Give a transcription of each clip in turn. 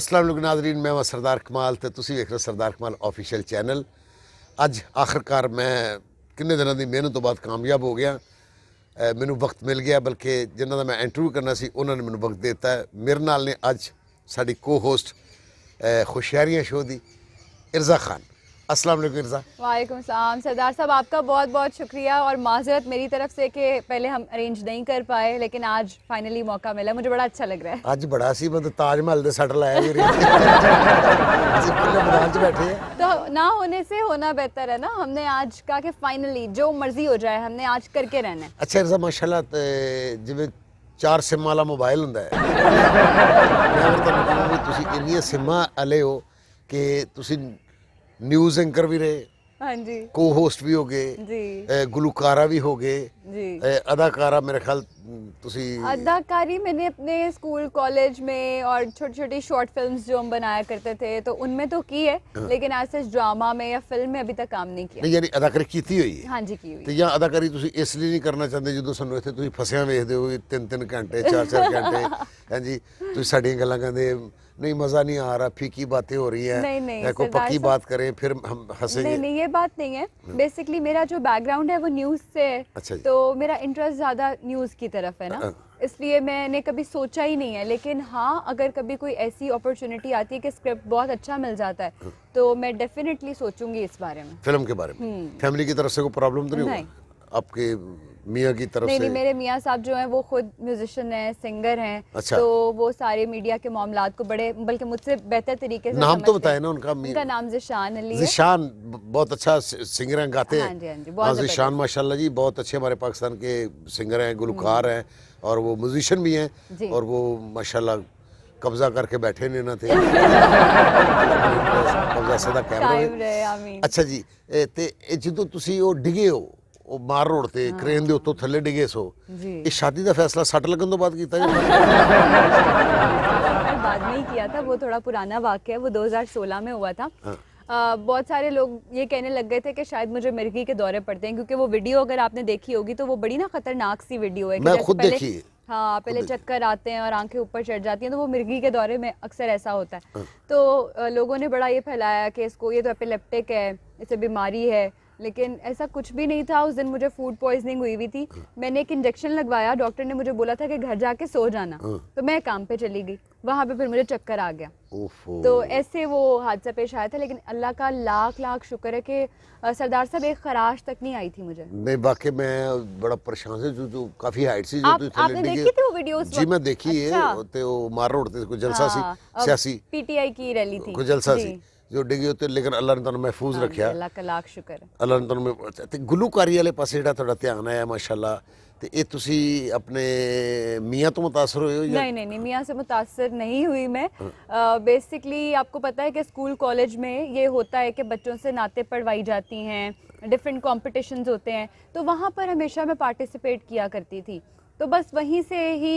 ਅਸਲਾਮ ਨਾਜ਼ਰੀਨ ਮੈਂ ਹਾਂ ਸਰਦਾਰ ਕਮਾਲ ਤੇ ਤੁਸੀਂ ਵੇਖ ਰਹੇ ਸਰਦਾਰ ਕਮਾਲ ਆਫੀਸ਼ੀਅਲ ਚੈਨਲ ਅੱਜ ਆਖਰਕਾਰ ਮੈਂ ਕਿੰਨੇ ਦਿਨਾਂ ਦੀ ਮਿਹਨਤ ਤੋਂ ਬਾਅਦ ਕਾਮਯਾਬ ਹੋ ਗਿਆ ਮੈਨੂੰ ਵਕਤ ਮਿਲ ਗਿਆ ਬਲਕਿ ਜਿਨ੍ਹਾਂ ਦਾ ਮੈਂ ਇੰਟਰਵਿਊ ਕਰਨਾ ਸੀ ਉਹਨਾਂ ਨੇ ਮੈਨੂੰ ਵਕਤ ਦਿੱਤਾ ਮੇਰੇ ਨਾਲ ਨੇ ਅੱਜ ਸਾਡੀ ਕੋ ਹੋਸਟ ਖੁਸ਼ਿਆਰੀਆਂ ਸ਼ੋਅ ਦੀ ਇਰਜ਼ਾ ਖਾਨ अस्सलाम वालेकुम सलाम सरदार साहब आपका बहुत बहुत शुक्रिया और माजरत मेरी तरफ से कि पहले हम अरेंज नहीं कर पाए लेकिन आज फाइनली मौका मिला मुझे बड़ा अच्छा लग रहा है आज बड़ा सी मतलब ताजमहल दे सट लाया बैठे हैं तो ना होने से होना बेहतर है ना हमने आज कहा कि फाइनली जो मर्जी हो जाए हमने आज करके रहना है अच्छा रजा माशाल्लाह जिवें ਚਾਰ ਸਿਮ ਵਾਲਾ ਮੋਬਾਈਲ ਹੁੰਦਾ ਹੈ ਮੈਂ ਤੁਹਾਨੂੰ कि ਤੁਸੀਂ ਇੰਨੀਆਂ ਸਿਮਾਂ ਅਲੇ ਹੋ ਕਿ ਤੁਸੀਂ न्यूज एंकर भी रहे हाँ जी को होस्ट भी हो गए गुलकारा भी हो गए अदाकारा मेरे ख्याल ਤੁਸੀਂ अदाकारी मैंने अपने स्कूल कॉलेज में और छोटी छोटी शॉर्ट फिल्म्स जो हम बनाया करते थे तो उनमें तो की है हाँ। लेकिन आज से ड्रामा में या फिल्म में अभी तक काम नहीं किया यानी अदाकारी की थी हुई है हाँ जी की हुई तो यहाँ अदाकारी ਤੁਸੀਂ इसलिए नहीं करना चाहते जो सू इतने ਇੱਥੇ वेखते हो तीन तीन घंटे चार चार घंटे हाँ जी तुम ਤੁਸੀਂ गल ਗੱਲਾਂ नहीं मज़ा नहीं आ रहा फीकी बातें हो रही है नहीं नहीं को पक्की तो बात करें फिर हम हंसेंगे नहीं नहीं ये बात नहीं है बेसिकली हम्म। मेरा जो बैकग्राउंड है वो न्यूज़ से है अच्छा तो मेरा इंटरेस्ट ज़्यादा न्यूज़ की तरफ है ना इसलिए मैंने कभी सोचा ही नहीं है लेकिन हाँ अगर कभी कोई ऐसी अपॉर्चुनिटी आती है कि स्क्रिप्ट बहुत अच्छा मिल जाता है तो मैं डेफिनेटली सोचूंगी इस बारे में फिल्म के बारे में फैमिली हम्म। की तरफ से कोई प्रॉब्लम तो नहीं, नहीं। आपके मियाँ की तरफ नहीं, से नहीं मेरे मियाँ साहब जो हैं वो खुद म्यूजिशियन हैं सिंगर हैं अच्छा। तो वो सारे मीडिया के मामला को बड़े बल्कि मुझसे बेहतर तरीके से नाम तो बताए ना उनका उनका नाम जिशान अली जिशान बहुत अच्छा सिंगर हैं गाते हैं हाँ, हाँ, हाँ जिशान माशाल्लाह जी बहुत अच्छे हमारे पाकिस्तान के सिंगर हैं गुलकार हम्म। हैं और वो म्यूजिशियन भी हैं और वो माशा कब्जा करके बैठे नहीं ना थे कब्जा सदा कैमरा अच्छा जी जो ਤੁਸੀਂ ਉਹ ਡਿਗੇ मार ਮਾਰ ਰੋਡ ਤੇ ਕ੍ਰੇਨ ਦੇ ਉੱਤੋਂ ਥੱਲੇ ਡਿੱਗੇ ਸੋ ਇਹ ਸ਼ਾਦੀ ਦਾ ਫੈਸਲਾ ਸੱਟ ਲੱਗਣ ਤੋਂ ਬਾਅਦ बाद में ही किया था वो थोड़ा पुराना वाक्य है वो 2016 में हुआ था हाँ। आ, बहुत सारे लोग ये कहने लग गए थे कि शायद मुझे मिर्गी के दौरे पड़ते हैं क्योंकि वो वीडियो अगर आपने देखी होगी तो वो बड़ी ना खतरनाक सी वीडियो है मैं खुद देखी हाँ पहले चक्कर आते हैं और आंखें ऊपर चढ़ जाती हैं तो वो मिर्गी के दौरे में अक्सर ऐसा होता है तो लोगों ने बड़ा ये फैलाया कि इसको ये तो एपिलेप्टिक है इसे बीमारी है लेकिन ऐसा कुछ भी नहीं था उस दिन मुझे फूड पॉइजनिंग हुई हुई थी मैंने एक इंजेक्शन लगवाया डॉक्टर ने मुझे बोला था कि घर जाके सो जाना हाँ। तो मैं काम पे चली गई वहाँ पे फिर मुझे चक्कर आ गया तो ऐसे वो हादसा पेश आया था लेकिन अल्लाह का लाख लाख शुक्र है कि सरदार साहब एक खराश तक नहीं आई थी मुझे मैं बाकी मैं बड़ा परेशान से जो जो काफी हाइट सी जो तो आपने देखी थी वो वीडियोस जी मैं देखी है अच्छा। तो मार रोड थे जलसा सी हाँ, सियासी पीटीआई की रैली थी जलसा सी जो ਡਿੱਗੀ ਉੱਤੇ लेकिन अल्लाह ने तुम महफूज हाँ रखे अल्लाह ने तुम गुलूकारी आए पास जो ਤੁਹਾਨੂੰ ਤੇ ਗੁਲੂਕਾਰੀ ਵਾਲੇ तो ये अपने मियाँ तो मुतासर हुए हो या? नहीं नहीं नहीं मियाँ से मुतासर नहीं हुई मैं बेसिकली हाँ। आपको पता है कि स्कूल कॉलेज में ये होता है कि बच्चों से नाते पढ़वाई जाती हैं डिफरेंट कॉम्पिटिशन होते हैं तो वहाँ पर हमेशा मैं पार्टिसिपेट किया करती थी तो बस वहीं से ही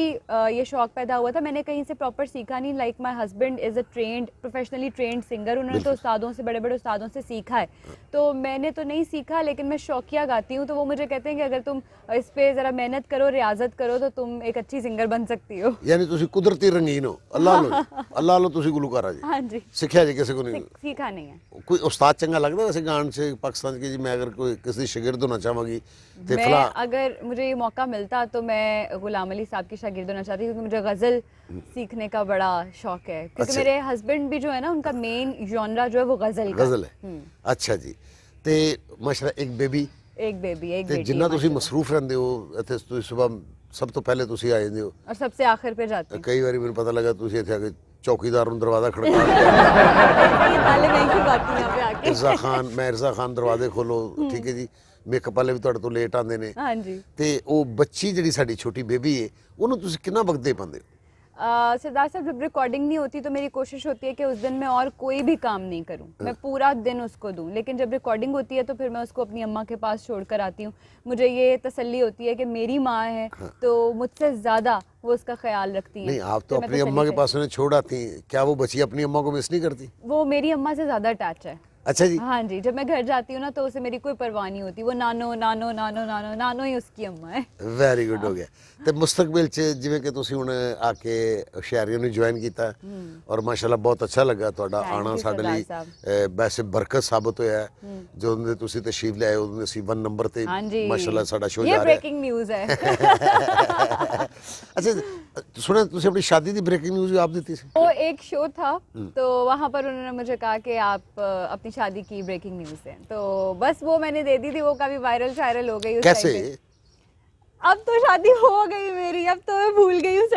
ये शौक़ पैदा हुआ था मैंने कहीं से प्रॉपर सीखा नहीं like my husband is a trained professionally trained singer उन्होंने तो उस्तादों से बड़े बड़े उस्तादों से सीखा है तो मैंने तो नहीं सीखा लेकिन मैं शौकिया गाती हूँ तो वो मुझे कहते हैं कि अगर तुम इस पर ज़रा मेहनत करो रियाजत करो तो तुम एक अच्छी सिंगर बन सकती हो यानी कुदरती रंगीन हो अल्लाह अल्लाह लो तुम गुलकारा हाँ जी सीखा जी किसी को नहीं सीखा नहीं है कोई उस्ताद चंगा लगता वैसे गान से पाकिस्तान की जी मैं अगर कोई किसी शिगिर्द होना चाहूँगी अगर मुझे ये मौका मिलता तो मैं मैं गुलाम अली साहब की शागिर्द होना चाहती हूँ क्योंकि मुझे गज़ल सीखने का बड़ा शौक है क्योंकि अच्छा। मेरे हस्बैंड भी जो है ना उनका मेन जॉनरा जो है वो गज़ल गज़ल है हम्म। अच्छा जी ਤੇ ਮਾਸ਼ਾਅੱਲਾ एक बेबी एक बेबी एक ਬੇਟੀ जिन्ना ਤੁਸੀਂ ਮਸਰੂਫ ਰਹਿੰਦੇ ਹੋ ਇੱਥੇ ਤੁਸੀਂ तो ਸਭ ਤੋਂ ਪਹਿਲੇ ਤੁਸੀਂ ਆ ਜਾਂਦੇ ਹੋ ਔਰ ਸਭ ਤੋਂ ਆਖਰ ਤੇ ਜਾਂਦੇ ਹੋ ਕਈ ਵਾਰੀ ਮੈਨੂੰ ਪਤਾ ਲੱਗਾ ਤੁਸੀਂ ਇੱਥੇ ਆ चौकीदार ने दरवाज़ा खड़का दिया इरजा खान मैं इरजा खान दरवाजे खोलो हम्म। ठीक है जी मेकअप वाले भी तो लेट आते हैं ਨੇ ਹਾਂਜੀ ਤੇ ਉਹ ਬੱਚੀ ਜਿਹੜੀ ਸਾਡੀ ਛੋਟੀ ਬੇਬੀ ਏ ਉਹਨੂੰ ਤੁਸੀਂ ਕਿੰਨਾ ਵਕਤ ਦੇ ਪਾਉਂਦੇ ਹੋ सरदार साहब जब रिकॉर्डिंग नहीं होती तो मेरी कोशिश होती है कि उस दिन मैं और कोई भी काम नहीं करूं हाँ। मैं पूरा दिन उसको दूं लेकिन जब रिकॉर्डिंग होती है तो फिर मैं उसको अपनी अम्मा के पास छोड़कर आती हूं मुझे ये तसल्ली होती है कि मेरी माँ है हाँ। तो मुझसे ज़्यादा वो उसका ख्याल रखती है आप तो अपनी अम्मा के पास उन्हें छोड़ आती हैं क्या वो बच्ची अपनी अम्मा को मिस नहीं करती वो मेरी अम्मा से ज़्यादा अटैच है अच्छा जी हाँ जी जब मैं घर जाती हूँ ना तो उसे मेरी कोई परवाह नहीं होती वो नानो नानो नानो नानो नानो ही उसकी अम्मा है वेरी गुड हो हाँ। गया तो मुस्तकबिल जिम्मे कि तुम हूँ आके शहरियों ने ज्वाइन किया और माशाला बहुत अच्छा लगा तो आना सा वैसे बरकत साबित हो हम्म। जो तुम लिया वन नंबर से माशाला शादी दी ब्रेकिंग न्यूज़ आप दी थी एक शो था हम्म। तो वहाँ पर उन्होंने मुझे कहा कि आप की शादी की ब्रेकिंग न्यूज़ है तो बस वो मैंने दे दी थी वो काफ़ी वायरल शायरल हो गई कैसे अब तो शादी हो गई मेरी अब तो मैं भूल गई हूँ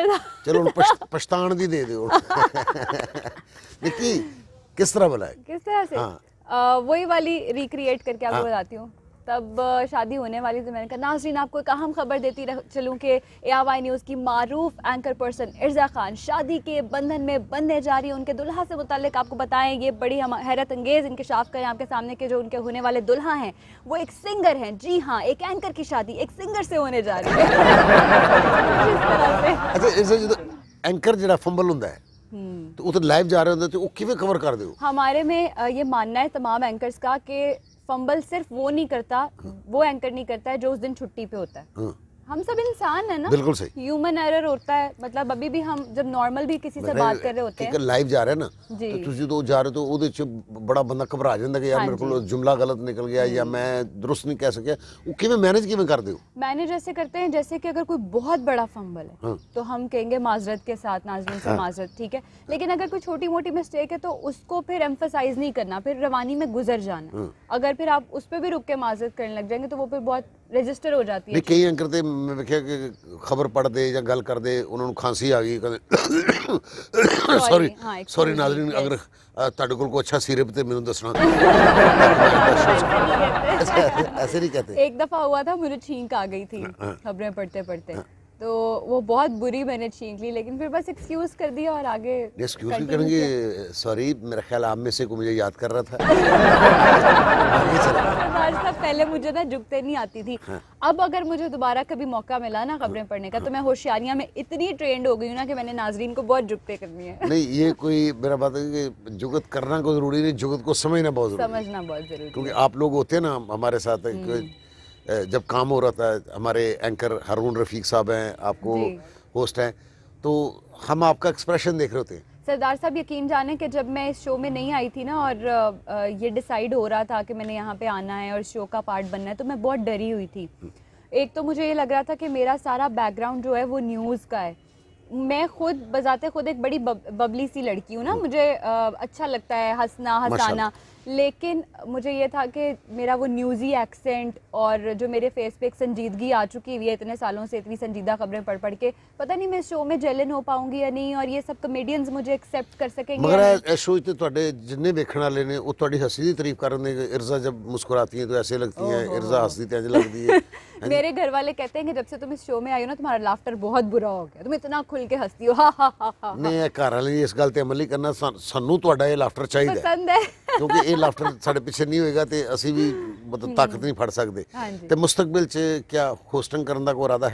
चलो पछताण दी दे दो किस तरह बोला किस तरह से हाँ। वही वाली रिक्रिएट करके आपको हाँ। बताती हूँ तब शादी होने वाली थी तो मैंने कहा नाजरीन आपको एक अहम खबर देती रह चलूँ कि ए वाई न्यूज़ की मरूफ एंकर पर्सन इर्जा खान शादी के बंधन में बंधे जा रही है उनके दुल्हा से मुतलक आपको बताएं ये बड़ी हम हैरत अंगेज़ इंकशाफ करें आपके सामने के जो उनके होने वाले दुल्हा हैं वो एक सिंगर हैं जी हाँ एक एंकर की शादी एक सिंगर से होने जा रही है एंकर अच्छा, तो जरा फंबल ਹੁੰਦਾ ਹੈ ਤੇ ਉਹ ਤਾਂ ਲਾਈਵ ਜਾ ਰਿਹਾ ਹੁੰਦਾ ਤੇ ਉਹ ਕਿਵੇਂ ਕਵਰ ਕਰਦੇ ਹੋ ਹਮਾਰੇ ਮੇ ਇਹ ਮੰਨਣਾ ਹੈ तमाम एंकर्स का कि फंबल सिर्फ वो नहीं करता वो एंकर नहीं करता है जो उस दिन छुट्टी पे होता है हाँ। हम सब इंसान है ना बिल्कुल सही ह्यूमन एरर होता है मतलब अभी भी हम जब नॉर्मल भी किसी से बात कर रहे होते हैं लाइव जा रहे हैं ना तो ਤੁਸੀਂ ਦੋ ਜਾ ਰਹੇ ਤੋਂ ਉਹਦੇ ਚ ਬੜਾ ਬੰਦਾ ਘਬਰਾ ਜਾਂਦਾ ਕਿ यार हाँ मेरे को जुमला गलत निकल गया या मैं दुरुस्त नहीं कह ਸਕਿਆ वो किवें मैनेज किवें ਕਰਦੇ ਹੋ मैनेज ऐसे करते हैं जैसे कि अगर कोई बहुत बड़ा फंबल है हाँ। तो हम कहेंगे माजरत के साथ नाजरीन से हाँ। माजरत ठीक है लेकिन अगर कोई छोटी मोटी मिस्टेक है तो उसको फिर एम्फोसाइज नहीं करना फिर रवानी में गुजर जाना अगर फिर आप उस पर भी रुक के माजरत करने लग जाएंगे तो वो फिर बहुत ਰਜਿਸਟਰ ਹੋ ਜਾਂਦੀ ਹੈ ਨਹੀਂ ਕਈ ਐਂਕਰ ਤੇ ਮੈਂ ਵੇਖਿਆ ਕਿ ਖਬਰ ਪੜਦੇ ਜਾਂ ਗੱਲ ਕਰਦੇ ਉਹਨਾਂ ਨੂੰ ਖਾਂਸੀ ਆ ਗਈ ਕਦੇ ਸੌਰੀ ਸੌਰੀ ਨਾਜ਼ਰੀਨ ਅਗਰ ਤੁਹਾਡੇ ਕੋਲ ਕੋਈ ਅੱਛਾ ਸੀਰਪ ਤੇ ਮੈਨੂੰ ਦੱਸਣਾ ऐसे नहीं कहते एक दफा हुआ था मुझे छींक आ गई थी खबरें पढ़ते पढ़ते तो वो बहुत बुरी मैंने छीन ली लेकिन फिर बस एक्सक्यूज कर दिया और आगे एक्सक्यूज भी करेंगे सॉरी मेरा ख्याल आप में से को मुझे याद कर रहा था पहले मुझे ना झुकते नहीं आती थी हाँ। अब अगर मुझे दोबारा कभी मौका मिला ना खबरें हाँ। पढ़ने का तो हाँ। तो मैं होशियारियाँ में इतनी ट्रेंड हो गई हूँ ना कि मैंने नाजरीन को बहुत झुकते करनी है नहीं ये कोई मेरा बात है कि जुगत करना को जरूरी नहीं जुगत को समझना बहुत जरूरी समझना बहुत जरूरी क्योंकि आप लोग होते हैं ना हमारे साथ जब काम हो रहा था हमारे एंकर हारून रफीक साहब हैं आपको होस्ट हैं तो हम आपका एक्सप्रेशन देख रहे थे सरदार साहब यकीन जाने कि जब मैं इस शो में नहीं आई थी ना और ये डिसाइड हो रहा था कि मैंने यहाँ पे आना है और शो का पार्ट बनना है तो मैं बहुत डरी हुई थी हम्म। एक तो मुझे ये लग रहा था कि मेरा सारा बैकग्राउंड जो है वो न्यूज़ का है मैं खुद बजाते खुद एक बड़ी बब, बबली सी लड़की हूँ ना हम्म। मुझे आ, अच्छा लगता है हंसना हंसाना लेकिन मुझे ये था कि मेरा वो न्यूज़ी एक्सेंट और जो मेरे फेस पे एक संजीदगी आ चुकी हुई है इतने सालों से इतनी संजीदा खबरें पढ़ पढ़ के पता नहीं मैं शो में जेलिन हो पाऊंगी या नहीं और ये सब कमेडियंस मुझे एक्सेप्ट कर सकेंगे मगर शो ਤੇ तो ਜਿੰਨੇ ਵੇਖਣ ਵਾਲੇ मेरे घर वाले कहते हैं कि जब से तुम इस शो में आई हो ना तुम्हारा लाफ्टर बहुत बुरा हो गया तुम इतना खुल के हंसती हो हा हा हा हा नहीं घर ਵਾਲੇ ਨੇ ਇਸ ਗੱਲ ਤੇ ਅਮਲ ਨਹੀਂ ਕਰਨਾ ਸਾ- ਸਾਨੂੰ ਤੁਹਾਡਾ ਇਹ है क्योंकि ये लाफ्टर ਸਾਡੇ पीछे नहीं होएगा ਤੇ असी भी मतलब हम्म। ताकत नहीं ਫੜ ਸਕਦੇ ਹਾਂਜੀ। मुस्तकबिल ਮੁਸਤਕਬਲ 'ਚ ਕਿਆ ਹੋਸਟਿੰਗ ਕਰਨ ਦਾ ਕੋਈ ਇਰਾਦਾ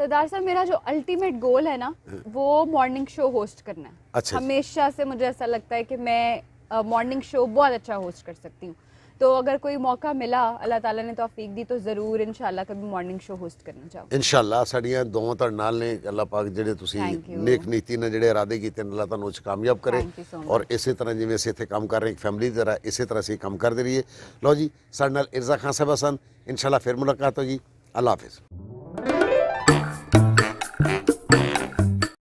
सरदार साहब मेरा जो अल्टीमेट गोल है ना हाँ। वो मॉर्निंग शो होस्ट करना है अच्छा, अच्छा हमेशा से मुझे ऐसा लगता है कि मैं मॉर्निंग शो बहुत अच्छा होस्ट कर सकती हूँ तो अगर कोई मौका मिला अल्लाह ताला ने तौफीक दी तो ज़रूर इंशाल्लाह कभी मॉर्निंग शो होस्ट करना चाहो इंशाल्लाह ਸਾਡੀਆਂ ਦੁਆਵਾਂ ਤੁਹਾਡੇ ਨਾਲ ਨੇ ਅੱਲਾਹ ਪਾਕ ਜਿਹੜੇ ਤੁਸੀਂ ਨੇਕ ਨੀਤੀ ਨਾਲ ਜਿਹੜੇ ਇਰਾਦੇ ਕੀਤੇ ਨੇ ਅੱਲਾਹ ਤੁਹਾਨੂੰ ਉਹ ਚ ਕਾਮਯਾਬ ਕਰੇ ਔਰ ਇਸੇ ਤਰ੍ਹਾਂ ਜਿਵੇਂ ਅਸੀਂ ਇੱਥੇ ਕੰਮ ਕਰ ਰਹੇ ਇੱਕ ਫੈਮਿਲੀ ਦੀ ਤਰ੍ਹਾਂ ਇਸੇ ਤਰ੍ਹਾਂ ਅਸੀਂ ਕੰਮ ਕਰਦੇ ਰਹੀਏ ਲਓ ਜੀ ਸਾਡੇ ਨਾਲ ਇਰਜ਼ਾ ਖਾਨ ਸਾਹਿਬਾ ਸਨ ਇਨਸ਼ਾਅੱਲਾ ਫਿਰ ਮੁਲਾਕਾਤ ਹੋਗੀ ਅੱਲਾਹ ਹਾਫਿਜ਼